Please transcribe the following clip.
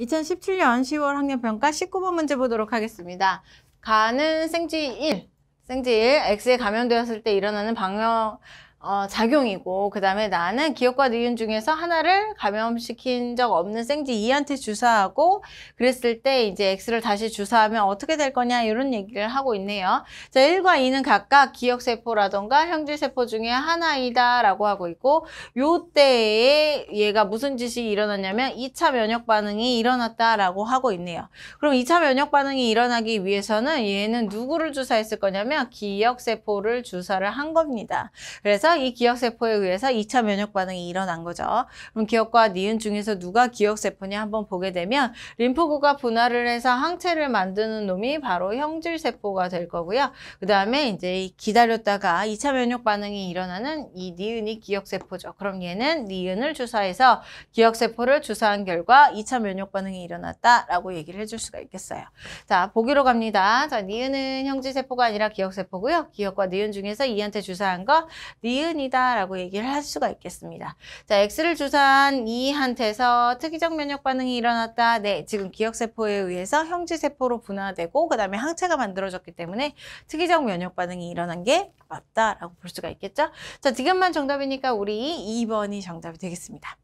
2017년 10월 학년평가 19번 문제 보도록 하겠습니다. 가는 생쥐 1, 생쥐 1, X에 감염되었을 때 일어나는 방역, 어, 작용이고 그 다음에 나는 기억과 니은 중에서 하나를 감염시킨 적 없는 생지이한테 주사하고 그랬을 때 이제 X를 다시 주사하면 어떻게 될 거냐 이런 얘기를 하고 있네요. 자, 1과 2는 각각 기억세포라던가 형질세포 중에 하나이다 라고 하고 있고 요때에 얘가 무슨 짓이 일어났냐면 2차 면역 반응이 일어났다 라고 하고 있네요. 그럼 2차 면역 반응이 일어나기 위해서는 얘는 누구를 주사했을 거냐면 기억세포를 주사를 한 겁니다. 그래서 결이 기억세포에 의해서 2차 면역 반응이 일어난 거죠. 그럼 기억과 니은 중에서 누가 기억세포냐 한번 보게 되면 림프구가 분화를 해서 항체를 만드는 놈이 바로 형질세포가 될 거고요. 그 다음에 이제 기다렸다가 2차 면역 반응이 일어나는 이 니은이 기억세포죠. 그럼 얘는 니은을 주사해서 기억세포를 주사한 결과 2차 면역 반응이 일어났다라고 얘기를 해줄 수가 있겠어요. 자, 보기로 갑니다. 자, 니은은 형질세포가 아니라 기억세포고요. 기억과 니은 중에서 이한테 주사한 거, 니은 미은이다라고 얘기를 할 수가 있겠습니다. 자, X를 주사한 이한테서 특이적 면역 반응이 일어났다. 네, 지금 기억세포에 의해서 형지세포로 분화되고 그 다음에 항체가 만들어졌기 때문에 특이적 면역 반응이 일어난 게 맞다라고 볼 수가 있겠죠. 자, 지금만 정답이니까 우리 2번이 정답이 되겠습니다.